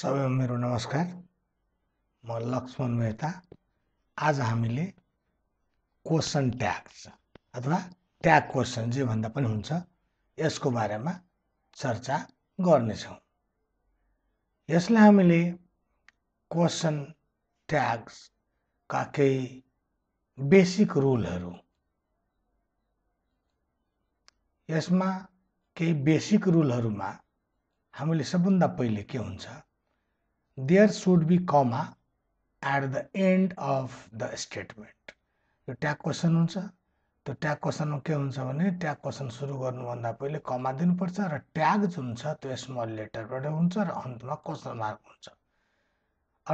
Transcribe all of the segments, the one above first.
सबैमा मेरो नमस्कार म लक्ष्मण मेहता आज हामीले क्वेसन ट्याग अथवा ट्याग क्वेसन जे भन्दा पनि हुन्छ यसको बारेमा चर्चा गर्नेछौँ यसलाई हामीले क्वेसन ट्याग्सका केही बेसिक रुलहरू यसमा केही बेसिक रुलहरूमा हामीले सबभन्दा पहिले के हुन्छ there should be comma at the end of the statement यो ट्याग क्वेसन हुन्छ त्यो ट्याग क्वेसनमा के हुन्छ भने ट्याग क्वेसन सुरु गर्नुभन्दा पहिले कमा दिनुपर्छ र ट्याग जुन छ त्यो स्मल लेटरबाट हुन्छ र अन्तमा क्वेसन मार्क हुन्छ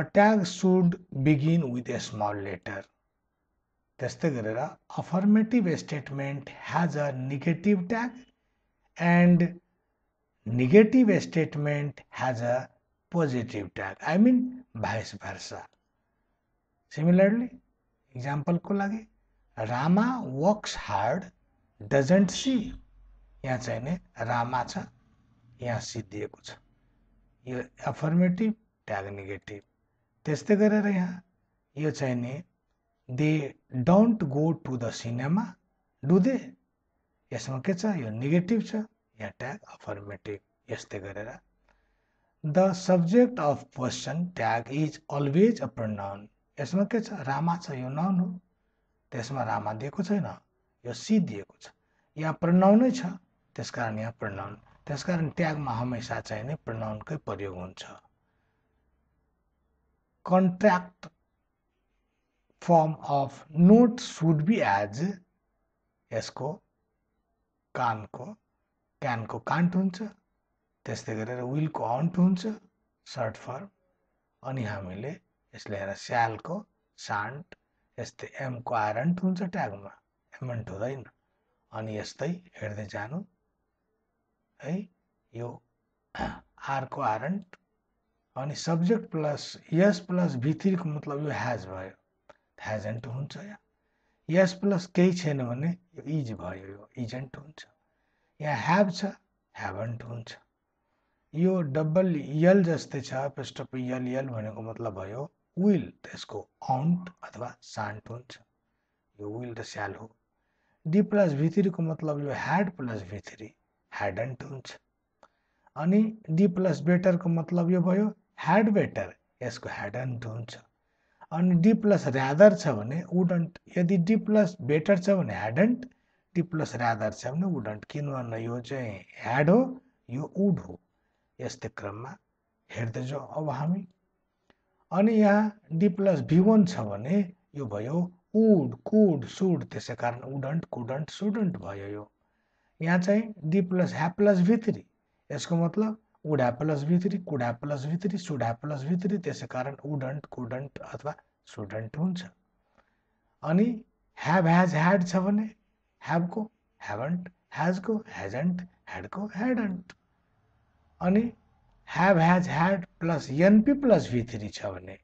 a tag should begin with a small letter त्यस्तै गरेर affirmative statement has a negative tag and negative statement has a positive tag I mean vice versa similarly इक्जाम्पलको लागि Rama works hard doesn't she यहाँ चाहिँ नै रामा छ यहाँ सिद्धिएको छ यो एफर्मेटिभ ट्याग नेगेटिभ त्यस्तै गरेर यहाँ यो चाहिँ नि they don't go to the cinema do they यसमा के छ यो नेगेटिभ छ यहाँ ट्याग अफर्मेटिभ यस्तै गरेर the subject of question tag is always a pronoun यसमा के छ रामा छ यो नाउन हो त्यसमा रामा दिएको छैन यो सी दिएको छ यहाँ प्रनाउनै छ त्यसकारण यहाँ प्रनाउन त्यसकारण ट्यागमा हमेसा चाहिने प्रनाउनकै प्रयोग हुन्छ contract form of not should be as यसको कानको क्यानको कान्ट हुन्छ त्यस्तै गरेर विलको अन्ट हुन्छ सर्ट फर्म अनि हामीले यसले हेर स्यालको सान्ट यस्तै एमको आरन्ट हुन्छ ट्यागमा एमन्ट हुँदैन अनि यस्तै हेर्दै जानु है यो आरको आरन्ट अनि सब्जेक्ट प्लस यस प्लस भित्रीको मतलब यो ह्याज भयो ह्याजेन्ट हुन्छ या यस प्लस केही छैन भने यो इज भयो यो इजेन्ट हुन्छ यहाँ ह्याभ छ ह्याभन्ट हुन्छ यो डबल यल जस्तै छ पेस्टप यल यल भनेको मतलब भयो विल त्यसको औन्ट अथवा सान्ट हुन्छ यो विल र स्याल हो डी प्लस भित्रीको मतलब यो ह्याड प्लस भित्री ह्याडन्ट हुन्छ अनि डी प्लस बेटरको मतलब यो भयो ह्याड बेटर यसको ह्याडन्ट हुन्छ अनि डी प्लस ऱ्यादर छ भने वुडन्ट यदि डी प्लस बेटर छ भने ह्याडन्ट डी प्लस ऱ्यादर छ भने वुडन्ट किनभने यो चाहिँ ह्याड हो यो उड हो यस्तै क्रममा हेर्दै हेर्दैछौँ अब हामी अनि यहाँ डी प्लस भी वान छ भने यो भयो उड कुड सुड त्यसै कारण उडन्ट कुडन्ट सुडन्ट भयो यो यहाँ चाहिँ डी प्लस ह्या प्लस भित्री यसको मतलब उडा प्लस भित्री कुडा प्लस भित्री सुडा प्लस भित्री त्यसै कारण उडन्ट कुडन्ट अथवा सुडन्ट हुन्छ अनि ह्याभ ह्याज ह्याड छ भने ह्याभको ह्याभन्ट ह्याजको ह्याजन्ट ह्याडको ह्याडन्ट अनि have has had plus NP plus V three छ भने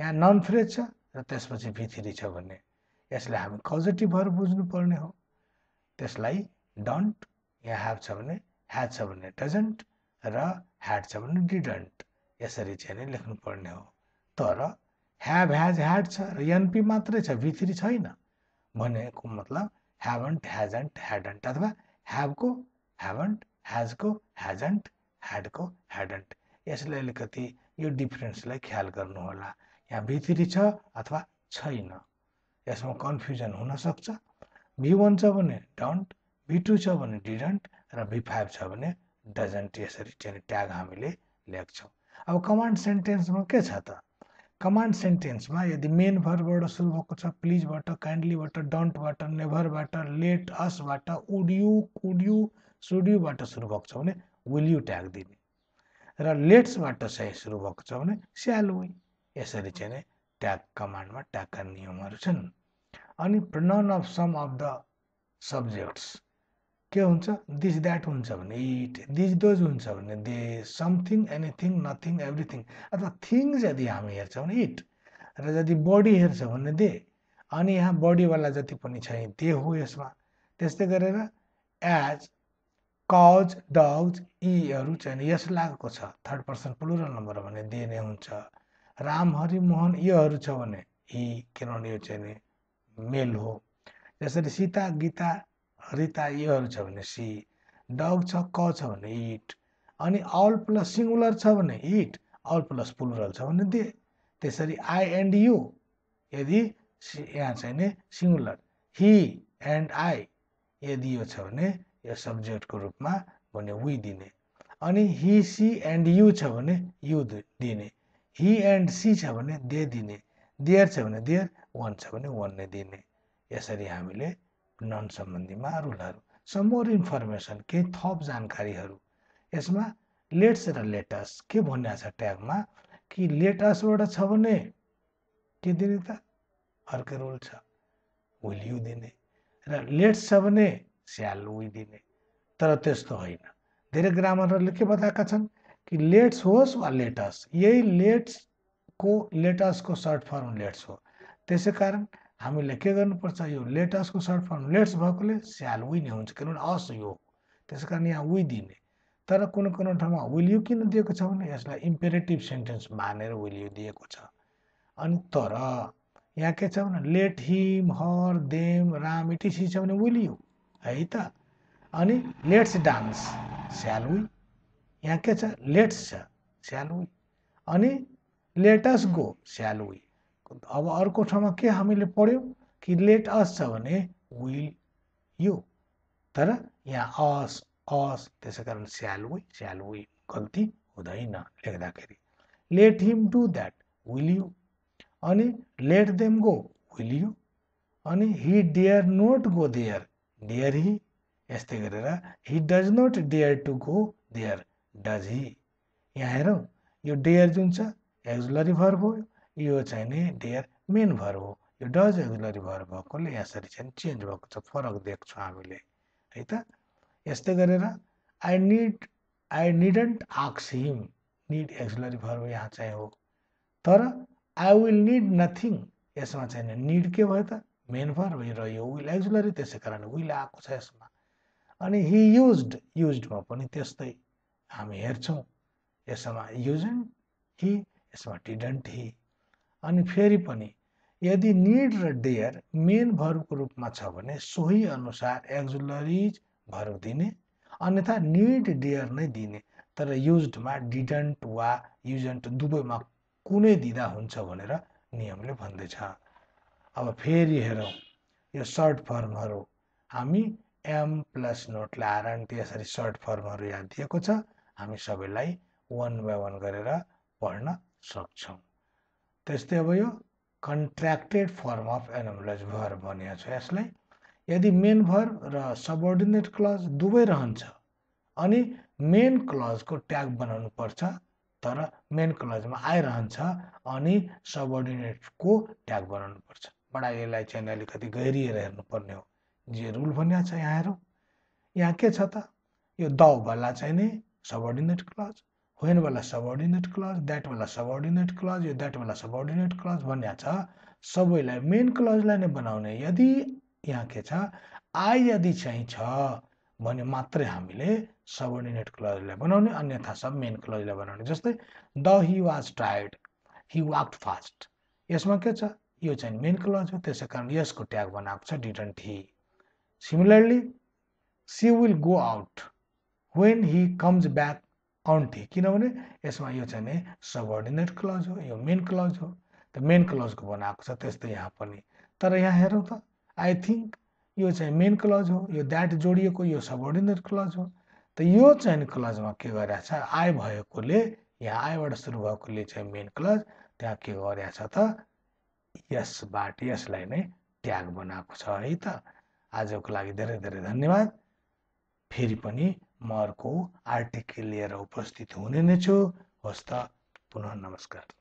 यहाँ नन फ्रेज छ र त्यसपछि भी थ्री छ भने यसलाई हामी भएर बुझ्नुपर्ने हो त्यसलाई डन्ट यहाँ ह्याभ छ भने ह्याज छ भने डजन्ट र ह्याड छ भने डिडन्ट यसरी चाहिँ नै लेख्नुपर्ने हो तर ह्याभ ह्याज ह्याड छ र एनपी मात्रै छ भी थ्री छैन भनेको मतलब ह्याभन्ट ह्याजन्ट ह्याडन्ट अथवा ह्याभको ह्याभन्ट ह्याजको ह्याजन्ट ह्याडको ह्याडन्ट यसलाई अलिकति यो डिफरेन्सलाई ख्याल गर्नुहोला यहाँ भित्री छ अथवा छैन यसमा कन्फ्युजन हुनसक्छ भी वान छ भने डन्ट भी टू छ भने डिडन्ट र भी फाइभ छ भने डजन्ट यसरी चाहिँ ट्याग हामीले लेख्छौँ अब कमान्ड सेन्टेन्समा के छ त कमान्ड सेन्टेन्समा यदि मेन भरबाट सुरु भएको छ प्लिजबाट काइन्डलीबाट डन्टबाट नेभरबाट लेट असबाट उड्यु कुड्यु सुड्युबाट सुरु भएको छ भने विल यु ट्याग दिने र लेट्सबाट चाहिँ सुरु भएको छ भने स्याल वी यसरी चाहिँ नै ट्याग कमान्डमा ट्यागका नियमहरू छन् अनि pronoun of some of the subjects के हुन्छ दिस द्याट हुन्छ भने इट दिस दोज हुन्छ भने they something anything nothing everything अथवा थिङ्स यदि हामी हेर्छौँ भने इट र यदि बडी हेर्छौँ भने दे अनि यहाँ बडीवाला जति पनि छ दे हो यसमा त्यस्तै गरेर एज कज डज यीहरू चाहिँ यस लागेको छ थर्ड पर्सन प्लुरल नम्बर भने दिने हुन्छ राम हरि मोहन योहरू छ भने यी किनभने यो चाहिँ मेल हो जसरी सीता गीता रिता योहरू छ भने सी डग छ क छ भने इट अनि अल प्लस सिङ्गुलर छ भने इट अल प्लस प्लुरल छ भने दे त्यसरी आई एन्ड यु यदि यहाँ चाहिँ नि सिङ्गुलर हि एन्ड आई यदि यो छ भने या सब्जेक्टको रूपमा भने वी दिने अनि हि सी एन्ड यु छ भने यु दिने हि एन्ड सी छ भने दे दिने देयर छ भने देयर वान छ भने वान नै दिने यसरी हामीले नन सम्बन्धीमा रुलहरू स मोर इन्फर्मेसन केही थप जानकारीहरू यसमा लेट्स र लेटस के भनिरहेको छ ट्यागमा कि लेटसबाट छ भने के दिने त अर्कै रुल छ विल यु दिने र लेट्स छ भने स्याल उहिदिने तर त्यस्तो होइन धेरै ग्रामरहरूले के बताएका छन् कि लेट्स होस् वा लेटस यही लेट्सको लेटसको सर्ट फर्म लेट्स हो त्यसै कारण हामीले के गर्नुपर्छ यो लेटसको सर्ट फर्म लेट्स भएकोले स्याल उहिने हुन्छ किनभने अस यो त्यसै कारण यहाँ उहिदिने तर कुनै कुनै ठाउँमा विल यु किन दिएको छ भने यसलाई इम्पेरेटिभ सेन्टेन्स मानेर विल यु दिएको छ अनि तर यहाँ के छ भने let him her them Ram इटिसी छ भने विल यु है त अनि लेट्स डान्स स्यालु यहाँ के छ लेट्स छ स्यालु अनि लेटस गो स्यालु अब अर्को ठाउँमा के हामीले पढ्यौँ कि लेट अस छ भने विल यु तर यहाँ अस अस त्यसै कारण स्याल स्यालु गल्ती हुँदैन लेख्दाखेरि let him do that will you अनि let them go will you अनि he dare not go there dare he यस्तै गरेर he does not dare to go there does he यहाँ हेरौँ यो डेयर जुन छ एक्जुलरी भर्ब हो यो चाहिँ नि डेयर मेन भर्ब हो यो डज एक्जुलरी भर्ब भएकोले यसरी चाहिँ चेन्ज भएको छ फरक देख्छौँ हामीले है त यस्तै गरेर आई निड आई निडन्ट आक्स हिम निड एक्जुलरी भर्ब यहाँ चाहिँ हो तर आई विल निड नथिङ यसमा चाहिँ निड के भयो त मेनभर र यो विल एक्जुलरी त्यसै कारण विल आएको छ यसमा अनि हि युज युजमा पनि त्यस्तै हामी हेर्छौँ यसमा युजन्ट हि यसमा टिडन्ट हि अनि फेरि पनि यदि निड र डेयर मेन भरको रूपमा छ भने सोही अनुसार एक्जुलरिज भर दिने अन्यथा निड डेयर नै दिने तर युजमा डिडन्ट वा युजन्ट दुवैमा कुनै दिँदा हुन्छ भनेर नियमले भन्दैछ अब फेरि हेरौँ यो सर्ट फर्महरू हामी एम प्लस नोट लगाएर यसरी सर्ट फर्महरू यहाँ दिएको छ हामी सबैलाई वान बाई वान गरेर पढ्न सक्छौँ त्यस्तै अब यो कन्ट्र्याक्टेड फर्म अफ एनमलज भर भनिएको छ यसलाई यदि मेन भर र सबअर्डिनेट क्लज दुवै रहन्छ अनि मेन क्लजको ट्याग बनाउनु पर्छ तर मेन क्लजमा आइरहन्छ अनि सबअर्डिनेटको ट्याग बनाउनु पर्छ बढाइलाई चाहिँ अलिकति गहिरिएर हेर्नुपर्ने हो जे रुल भनिया छ यहाँहरू यहाँ के छ त यो दवाला चाहिँ नि सबअर्डिनेट क्लज वेनवाला सबअर्डिनेट क्लज द्याटवाला सबअर्डिनेट क्लज यो द्याटवाला सबअर्डिनेट क्लज भन्या छ सबैलाई मेन क्लजलाई नै बनाउने यदि यहाँ के छ आई यदि चाहिँ छ भने मात्रै हामीले सबअर्डिनेट क्लजलाई बनाउने अन्यथा सब मेन क्लजलाई बनाउने जस्तै the he was tired he walked fast यसमा के छ यो चाहिँ मेन क्लज हो त्यसै कारण यसको ट्याग बनाएको छ didn't he similarly she will go out when he comes back won't किनभने यसमा यो चाहिँ नि क्लज हो यो मेन क्लज हो त मेन क्लजको बनाएको छ त्यस्तै यहाँ पनि तर यहाँ हेरौँ त आई थिङ्क यो चाहिँ मेन क्लज हो यो द्याट जोडिएको यो सबर्डिनेट क्लज हो त यो चाहिँ क्लजमा के गरिरहेको छ आई भएकोले यहाँ आईबाट सुरु भएकोले चाहिँ मेन क्लज त्यहाँ के छ त यसबाट यसलाई नै ट्याग बनाएको छ है त आजको लागि धेरै धेरै धन्यवाद फेरि पनि म अर्को आर्टिकल लिएर उपस्थित हुने नै छु होस् त पुनः नमस्कार